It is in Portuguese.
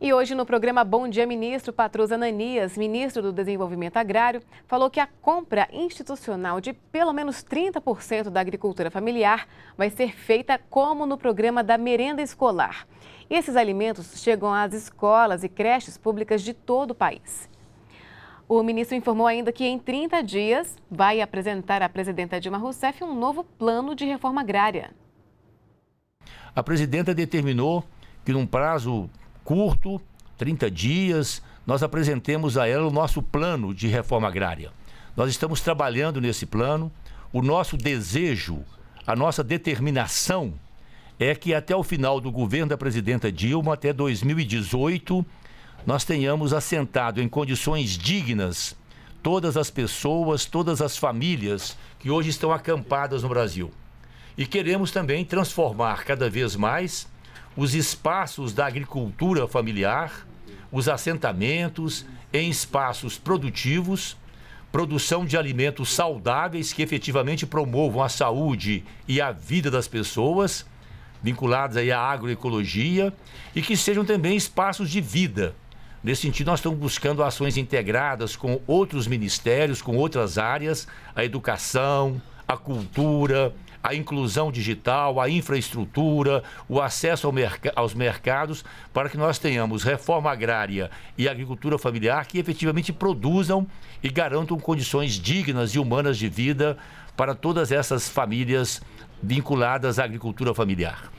E hoje no programa Bom Dia Ministro, Patrus Ananias, ministro do Desenvolvimento Agrário, falou que a compra institucional de pelo menos 30% da agricultura familiar vai ser feita como no programa da merenda escolar. E esses alimentos chegam às escolas e creches públicas de todo o país. O ministro informou ainda que em 30 dias vai apresentar à presidenta Dilma Rousseff um novo plano de reforma agrária. A presidenta determinou que num prazo curto, 30 dias, nós apresentemos a ela o nosso plano de reforma agrária. Nós estamos trabalhando nesse plano. O nosso desejo, a nossa determinação é que até o final do governo da presidenta Dilma, até 2018, nós tenhamos assentado em condições dignas todas as pessoas, todas as famílias que hoje estão acampadas no Brasil. E queremos também transformar cada vez mais os espaços da agricultura familiar, os assentamentos em espaços produtivos, produção de alimentos saudáveis que efetivamente promovam a saúde e a vida das pessoas, vinculados aí à agroecologia, e que sejam também espaços de vida. Nesse sentido, nós estamos buscando ações integradas com outros ministérios, com outras áreas, a educação, a cultura, a inclusão digital, a infraestrutura, o acesso ao merc aos mercados, para que nós tenhamos reforma agrária e agricultura familiar que efetivamente produzam e garantam condições dignas e humanas de vida para todas essas famílias vinculadas à agricultura familiar.